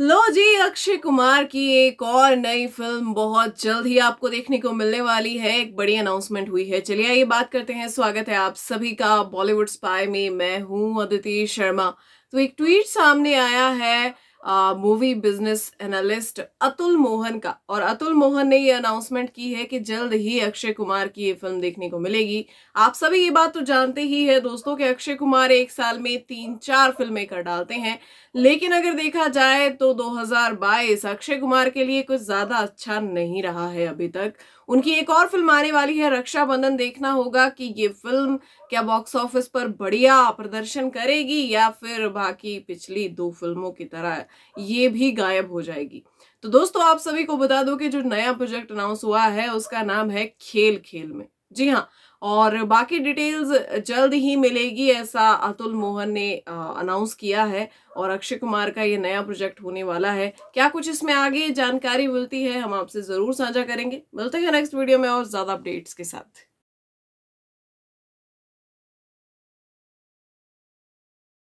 लो जी अक्षय कुमार की एक और नई फिल्म बहुत जल्द ही आपको देखने को मिलने वाली है एक बड़ी अनाउंसमेंट हुई है चलिए आइए बात करते हैं स्वागत है आप सभी का बॉलीवुड स्पाई में मैं हूं अदिति शर्मा तो एक ट्वीट सामने आया है movie business analyst Atul Mohan का और अतुल मोहन ने ये अनाउंसमेंट की है कि जल्द ही अक्षय कुमार की ये फिल्म देखने को मिलेगी आप सभी ये बात तो जानते ही है दोस्तों कि अक्षय कुमार एक साल में तीन चार फिल्में कर डालते हैं लेकिन अगर देखा जाए तो 2022 अक्षय कुमार के लिए कुछ ज़्यादा अच्छा नहीं रहा है अभी तक उनकी एक और फिल्म आने वाली है रक्षाबंधन देखना होगा कि ये फिल्म क्या बॉक्स ऑफिस पर बढ़िया प्रदर्शन करेगी या फिर बाकी पिछली दो फिल्मों की तरह ये भी गायब हो जाएगी तो दोस्तों आप सभी को बता दो कि जो नया प्रोजेक्ट अनाउंस हुआ है उसका नाम है खेल खेल में जी हाँ और बाकी डिटेल्स जल्द ही मिलेगी ऐसा अतुल मोहन ने अनाउंस किया है और अक्षय कुमार का ये नया प्रोजेक्ट होने वाला है क्या कुछ इसमें आगे जानकारी मिलती है हम आपसे ज़रूर साझा करेंगे मिलते हैं नेक्स्ट वीडियो में और ज़्यादा अपडेट्स के साथ